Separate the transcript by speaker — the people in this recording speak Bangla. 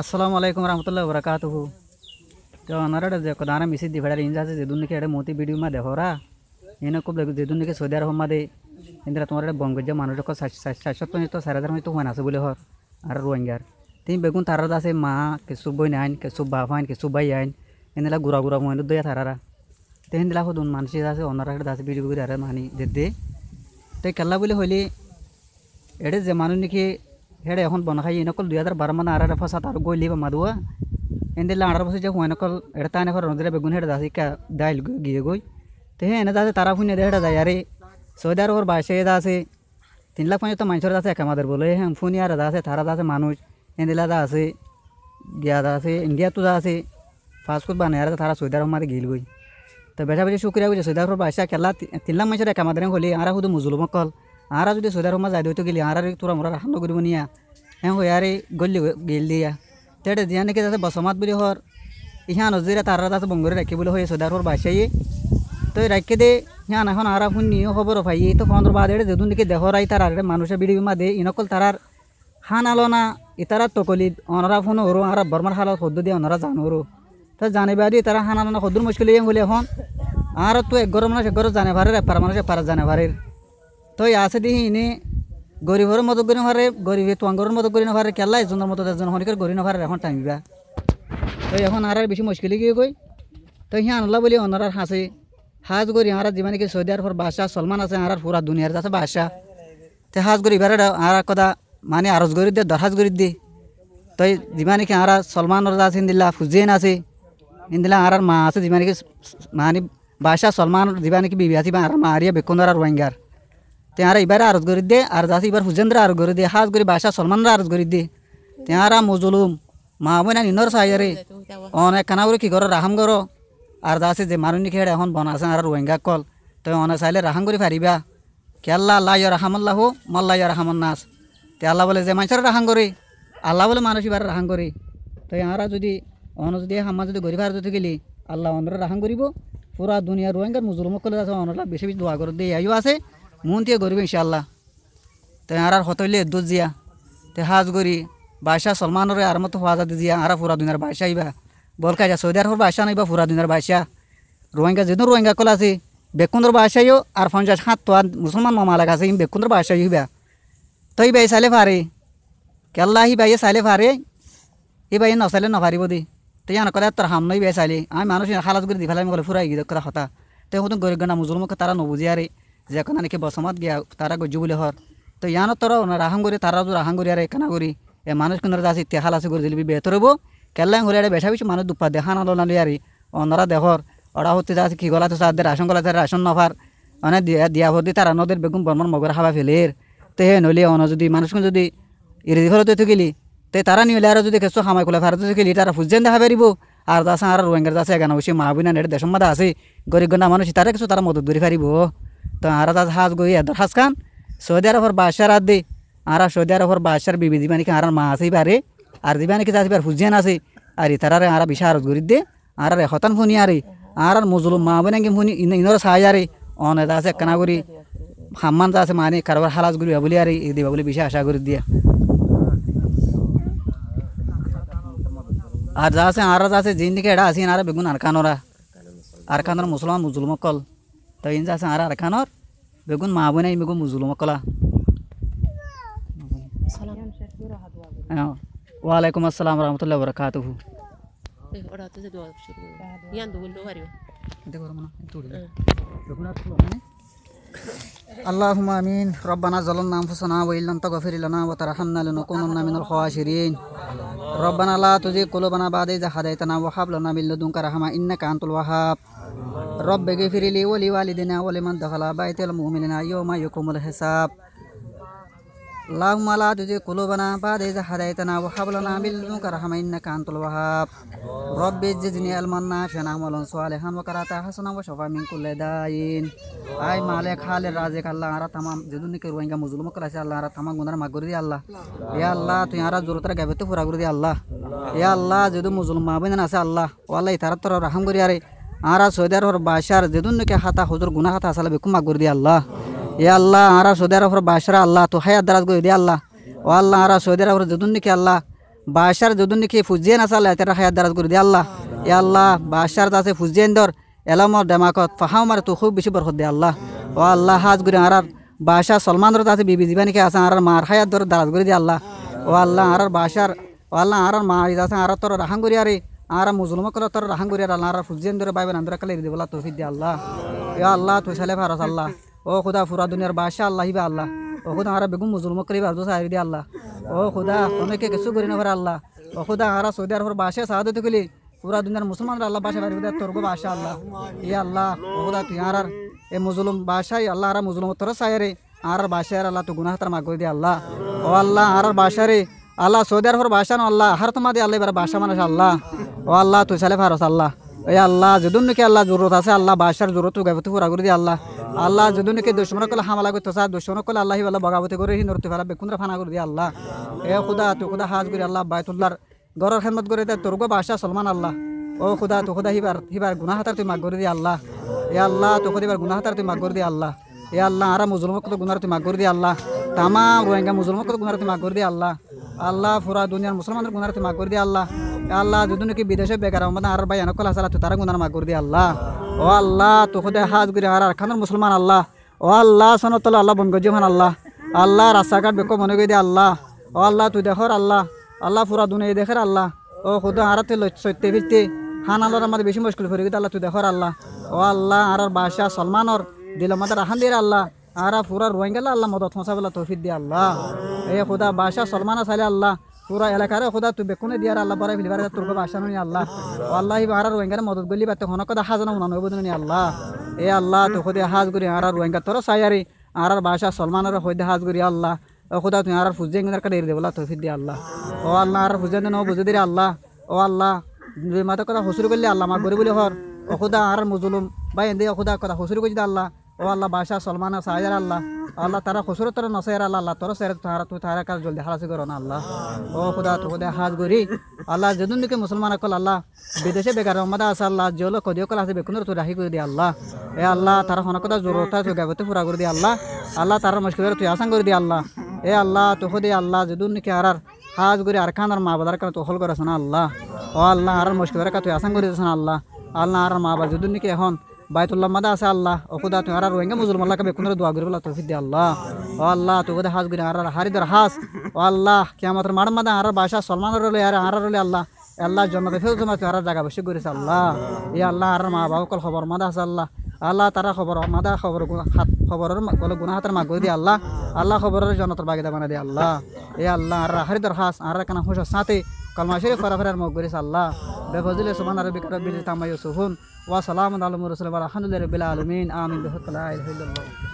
Speaker 1: আসসালামু আলাইকুম রহমতুল্লাহ বরকাতুহ তো অনারা দেখো দানা মিশি দিভাড়ার ইঞ্জ আছে যেদুন নাকি এটা মতি ভিডিও মা দেখো এনে খুব যেদুন নাকি সৌদি আরব মা দে ইন্দিরা তোমার এটা বঙ্গজ্জা মানুষ সাতশো পঞ্চাশ সাড়ে হাজার মতো হুয়ান আছে বলে হর আর রোহিঙ্গার তিন বেগুন তারার আছে মা কিছু বই নাইন কিছু বাপ আইন কিছু বাই আইন এনেলা গুড়া গুড়া মহিন দইয়া তারারা তো দিলা সুদুন মানুষ আছে অনারা আছে ভিডিও করে আর মানি দে দে তো কেলা বলে হইলে এটা যে মানুষ নাকি हेड़े एन बन खाई इनको दुई हजार बारह मान आर फसा सत गई लिब मादुआ इन दिल्ली आठ बस जैनक एडताने रंजिला बेगुन हेड़ दासिका दाय गए गई तेहे एने दादे तारा फून दे हेड़ा दायरे सौ दार और बाईस दासे तीन लाख पाँच तो मानसर दासे एक मादर बोलो हे फून यार दासे तारा दासे मानुज इन दिल्ला दा आसे गया दासे इंडिया तो दासे फास्ट फूड बने यार तारा सौदार हमारे गिल गई तो बैठा बैठे शुक्रिया बुझे सौदार और बाईस केला तीन लाख मानसर एक मादर खोली आरा खुद मुजुलमक कल আহারা যদি সৌদার সময় যায় তো গেলি আহারা তোরা মোরা রাখান করব নিয়া হ্যাঁ হয়ারে গলি গেল দিয়া তেটে দিয়া নাকি যাতে বসমাত বুলি হর ইহা নজিরা তার তাতে বঙ্গরে রাখি বলে হয়ে সৌদার হর বাসাইয়ে তো রাখি দে হ্যাঁ এখন আহারা শুনি খবর এই তো ফোনর বাদে যেদিন নাকি দেহরাই তার আরে মানুষের বিড়ি বিমা দে ইনকল তারার আলো না ইতারা তকলি অনরা ফোন হরো আরা বর্মার হালত সদ্য দিয়ে অনরা জান হরো তো জানে বাড়ি তারা আলো না সদ্য মুশকিল হলে এখন আর তো এক গরম মানুষ এক গরম জানে ভারের এপার মানুষ এপার জানে ভারের তো আছে দিহি ইনে গরিবের মতো করি নভারে গরিব তোয়াঙ্গরের মদত করে নভারে কেলা এজনের মতো এজন হনিকার গরি নভারে এখন টাইমিবা তো এখন আর বেশি মুশকিল কি কই তো হি আনলা বলি অনার হাসে হাজ করি আর যিমান কি সৌদি আরবর বাদশাহ সলমান আছে আর পুরা দুনিয়ার আছে বাদশাহ তো হাজ করি এবার আর কথা মানে আরজ করি দে দরহাজ করি দে তো যিমান কি আর সলমান আছে দিলা ফুজেন আছে ইন্দিল্লা আর মা আছে যিমান কি মানে বাদশাহ সলমান যিমান কি বিবি আছে আর মা আরিয়া বেকুন্দর আর রোহিঙ্গার তেহারা এবার আরজ করে দে আর যাতে এবার হুজেন্দ্র আরজ করে দে হাজ করে বাসা সলমানরা আরজ করে দে তেহারা মজুলুম মা বইনা নিনর সাইয়ারে অনেক খানা করে কি করো রাহাম করো আর যাতে যে মানুষ নিখে এখন বনাছে আর রোহিঙ্গা কল তো অনেক চাইলে রাহাম করে পারিবা কেল্লা আল্লাহ রাহামাল্লাহ মাল্লা রাহামান নাস তে আল্লাহ বলে যে মানুষের রাহাম করে আল্লাহ বলে মানুষ এবার রাহাম করে তো এরা যদি অন যদি হামা যদি গরিব আর যদি গেলি আল্লাহ অনরা রাহাম করিব পুরা দুনিয়ার রোহিঙ্গার মুজলমকলে আছে অনলা বেশি বেশি দোয়া করে দিয়ে আছে মন দিয়ে গরিব ইনশাল্লাহ তে আর আর হতলি এদ্দুত জিয়া তে হাজ গরি বাদশাহ সলমানরে আর মতো হওয়া যাতে জিয়া আর ফুরা দুনিয়ার বাদশাহ বল বলকা যা সৌদি আরবর বাদশাহ নাইবা ফুরা দুনিয়ার বাদশাহ রোহিঙ্গা যেদিন রোহিঙ্গা কল আছে বেকুন্দর বাদশাহীও আর পঞ্চাশ হাত তো মুসলমান লাগা আছে বেকুন্দর বাদশাহী হইবা তো বাই চাইলে ফারে কেল্লা বাইয়ে চাইলে ফারে ইবাই নচাইলে নফারিব দি তো ইয়ান কলে তোর হাম নই বেসাইলে আমি মানুষ খালাজ করে দি ফেলাই গেলে ফুরাই গিয়ে কথা হতা তো হতো গরিব গানা মুজলমকে তারা নবুঝিয়ারে যেখানে নাকি বসমাত গিয়া তারা গজ্জু বলে হর তো ইয়ানো তোর রাহাঙ্গুরি তারা রাহাঙ্গুরি আর এখানাগুরি এ মানুষ কিন্তু আসি তেহাল আছে করে দিলবি বেহতর হবো কেল্লাং হলে এটা বেসা পিছু মানুষ দুপা দেহা নালো নালি আর অন্যরা দেহর অড়া হতে যা কি গলা তো সাদের রাশন গলা তার রাশন নফার মানে দিয়া দিয়া ভর্তি তারা নদের বেগুন বর্মন মগর হাবা ফেলের তে হে নলি অন যদি মানুষকে যদি ইরেদি ফেলো তো তে তারা নিলে আর যদি কেসো হামাই খোলা ফারতে থাকিলি তারা ফুজেন দেখা পারিব আর দাসা আর রোহিঙ্গার দাসে এগানো হয়েছে মাহবিনা দেশম মাদা আছে গরিব গন্ডা মানুষ তারা কিছু তারা মদত করে পারিব তো আরা তাজ হাজ গই এদর হাজ খান সৌদি আরবর বাদশার আদি আরা সৌদি আরবর বাদশার বিবি দিবানি কি আরার মা আছে বারে আর দিবানি কি যাবার হুজিয়ান আছে আর ইতারারে আরা বিশা আরজ গরি দে আর হতান ফুনি আরে আর মজলুম মা বনে ফুনি ইনর সাহায্য আরে অনেদা আছে একনা করি হাম্মান যা আছে মানে কারোবার হালাজ গুলি ভাবলি আর এই দিবা বলে বিশা আশা করি দিয়া আর যা আছে আর যা আছে জিন্দিকে এটা আসি আর বেগুন আরকানোরা আরকানোর মুসলমান মুজলুম কল طب ينزل عشان عرارة كانور بيقول مع ابونا يقول مظلومة كلا وعليكم السلام ورحمة الله وبركاته اللهم امين ربنا ظلمنا انفسنا وان لم تغفر لنا وترحمنا لنكونن من الخاسرين ربنا لا تزغ قلوبنا بعد إذ هديتنا وهب لنا من لدنك رحمة إنك أنت الوهاب রব বেগে ফিরিলি ওলি ওয়ালিদিনা ওলি মান দখলা বাইতেল মুমিনিনা ইয়মা ইয়কুমুল হিসাব اللهم لا تزغ قلوبنا بعد إذ هديتنا وهب لنا من لدنك رحمة إنك أنت الوهاب رب زدني علما نافعا وعملا صالحا وقرأت حسنا وشفا من كل داين আই মালিক খালের রাজেক আল্লাহ আরা তামাম যেদিন কে রোহিঙ্গা মুজলুম করাছে আল্লাহ আরা তামাম গুনার মাগ করে দি আল্লাহ এ আল্লাহ তুই আরা জোরতার গাবেতে ফুরা করে দি আল্লাহ এ আল্লাহ যদি মুজলুম মাহবিন আছে আল্লাহ ও আল্লাহ ইতারা তোর রাহাম করি আরে আরা সৌদার হর বাসার যেদুন নাকি হাতা হজুর গুনা হাতা আসালে বেকুম মাগুর দিয়ে আল্লাহ এ আল্লাহ আরা সৌদার হর বাসার আল্লাহ তো হায়াত দারাজ গই দিয়ে আল্লাহ ও আল্লাহ আরা সৌদার হর যেদুন নাকি আল্লাহ বাসার যেদুন নাকি ফুজিয়ে নাসালে তারা হায়াত দারাজ গুরু দিয়ে আল্লাহ এ আল্লাহ বাসার আছে ফুজিয়েন দর এলামর ডেমাকত ফাহাও মারে তো খুব বেশি বরকত দে আল্লাহ ও আল্লাহ হাজ গুরি আরার বাসা সলমান রত দাসে বিবি জীবানিকে আছে আর মার হায়াত ধরে দারাজ গুরি দিয়ে আল্লাহ ও আল্লাহ আর বাসার ও আল্লাহ আর মা আছে আর তোর রাহাঙ্গুরি আরে আর মুজলুম কল তোর রাহাঙ্গুরি আর আল্লাহ ফুজিয়ান ধরে বাইবেন আন্দরা কালে দিবলা তৌফিক দে আল্লাহ এ আল্লাহ তুই সালে ভারত আল্লাহ ও খুদা ফুরা দুনিয়ার বাদশাহ আল্লাহ হিবা আল্লাহ ও খুদা আর বেগুন মুজলুম করি ভারত সাহেব দে আল্লাহ ও খুদা অনেকে কিছু করি নভার আল্লাহ ও খুদা আর সৌদি আরবর বাদশাহ সাহাদত থাকলি পুরা দুনিয়ার মুসলমান আল্লাহ বাসা বাড়ি তোর গো বাসা আল্লাহ ইয়া আল্লাহ ও খুদা তুই আর এ মুজলুম বাসায় আল্লাহ আর মুজলুম তোর রে আর বাসায় আল্লাহ তো গুনা হাতার মাগ দিয়া আল্লাহ ও আল্লাহ আর রে আল্লাহ সৌদি আরবর ভাষা আল্লাহ হার দিয়ে আল্লাহ এবার ভাষা মানুষ আল্লাহ ও আল্লাহ তুই সালে ফারস আল্লাহ ওই আল্লাহ যদুন নাকি আল্লাহ জরুরত আছে আল্লাহ বাসার জরুরত গাবতে পুরা করে দিয়ে আল্লাহ আল্লাহ যদুন নাকি দুশ্মন কলে হামলা করতে চা দুশ্মন কলে আল্লাহ আল্লাহ বগাবতি করে হি নরতে ফেলা বেকুন্দ্রা ফানা করে দিয়ে আল্লাহ এ খুদা তু খুদা হাজ করে আল্লাহ বায়তুল্লাহর গরের খেমত করে দেয় তোর গো বাসা সলমান আল্লাহ ও খুদা তু খুদা হিবার হিবার গুনা হাতার তুই মাগ করে দিয়ে আল্লাহ এ আল্লাহ তো খুদিবার গুনা হাতার তুই মাগ করে দিয়ে আল্লাহ এ আল্লাহ আরা মুজলমক গুনার তুই মাগ করে দিয়ে আল্লাহ তামা রোহিঙ্গা মুজলমক গুনার তুই মাগ করে দিয়ে আল্লাহ আল্লাহ ফুরা দুনিয়ার মুসলমানের গুণার তুই মাগ করে দিয়ে আল্লাহ আল্লাহ যদি নাকি বিদেশে বেকার আমাদের আর ভাই এনকল চালা তুই তারা গুণার মাগ করে দিয়ে আল্লাহ ও আল্লাহ তো হাজ করে আর খানোর মুসলমান আল্লাহ ও আল্লাহ সনতল আল্লাহ বনগজিমান আল্লাহ আল্লাহ রাস্তাঘাট বেকো মনে করে দিয়ে আল্লাহ ও আল্লাহ তুই দেখর আল্লাহ আল্লাহ ফুরা দুনিয়া দেখের আল্লাহ ও খুদে তুই সত্যি ফিরতি হান আল্লাহর আমাদের বেশি মুশকিল করে গিয়ে আল্লাহ তুই দেখর আল্লাহ ও আল্লাহ আর বাদশাহ সলমানর দিল আমাদের আহান দিয়ে আল্লাহ আরা পুরা রোহিঙ্গা আল্লাহ মদত হসাবেলা তৌফিক দিয়ে আল্লাহ এ খুদা বাদশাহ সলমানা সালে আল্লাহ পুরা এলাকার খুদা তুই বেকুনে দিয়ার আল্লাহ বড় ফিলবার তোর বাসা নুনি আল্লাহ ও আল্লাহ আর রোহিঙ্গার মদত গলি বাতে হনক কথা হাজ না হুনানো বুঝুনি আল্লাহ এ আল্লাহ তো খুদে হাজ করি আর রোহিঙ্গা তোর সাইয়ারি আর বাসা সলমানের হইদে হাজ করি আল্লাহ ও খুদা তুই আর ফুজেন ইংদার কাটে দেবলা তৌফিক দিয়ে আল্লাহ ও আল্লাহ আর ফুজেন দেন ও বুঝে দিয়ে আল্লাহ ও আল্লাহ দুই মাতা কথা হুসুর করলে আল্লাহ মা বলে হর ও আর মুজুলুম বা এন্দে ও খোদা কথা হসুর করে আল্লাহ ও আল্লাহ বাদশাহ সলমান সাহায়ার আল্লাহ আল্লাহ তারা খুসরত তোর নসাইর আল্লাহ আল্লাহ তোর সের তারা তুই তারা কাজ জলদি হারাসি করো না আল্লাহ ও খুদা তো খুদা হাজ গরি আল্লাহ যদুন দিকে মুসলমান আকল আল্লাহ বিদেশে বেকার রমাদা আছে আল্লাহ জল কদিও কল আছে বেকুন তুই রাহি করে দিয়ে আল্লাহ এ আল্লাহ তারা হনকদা জরুরতা তুই গাগতে পুরা করে দিয়ে আল্লাহ আল্লাহ তারা মুশকিলের তুই আসান করে দিয়ে আল্লাহ এ আল্লাহ তো খুদে আল্লাহ যদুন নিকে আর হাজ গরি আর খান আর মা বাদার কারণে তুই হল করে না আল্লাহ ও আল্লাহ আর মুশকিলের কা তুই আসান করে দিয়েছ না আল্লাহ আল্লাহ আর মা বাবা যদুন নিকে এখন বাইতুল্লাহ মাদা আছে আল্লাহ অকুদা তুই আর রোহিঙ্গা মুসলমান লাগে দোয়া করে বলা তৌফিক আল্লাহ ও আল্লাহ তুই হাস গুড়ি আর হারিদার হাস ও আল্লাহ কে আমার মার মাদা আর বাসা সলমান রোলে আর আর রোলে আল্লাহ আল্লাহ জন্মতে ফেল জমা তুই আর জায়গা বসে করেছে আল্লাহ এ আল্লাহ আর মা বাবা কল খবর মাদা আছে আল্লাহ আল্লাহ তারা খবর মাদা খবর খবরের কল গুণা হাতের মা করে দিয়ে আল্লাহ আল্লাহ খবরের জনতার বাগিদা দেবা দিয়ে আল্লাহ এ আল্লাহ আর হারিদার হাস আর কেন হুঁসার সাথে কলমা ফেরা ফেরার মুখ করেছে আল্লাহ بفضل سبحان ربك رب العزة عما يصفون وسلام على المرسلين والحمد لله رب العالمين آمين بحق لا إله إلا الله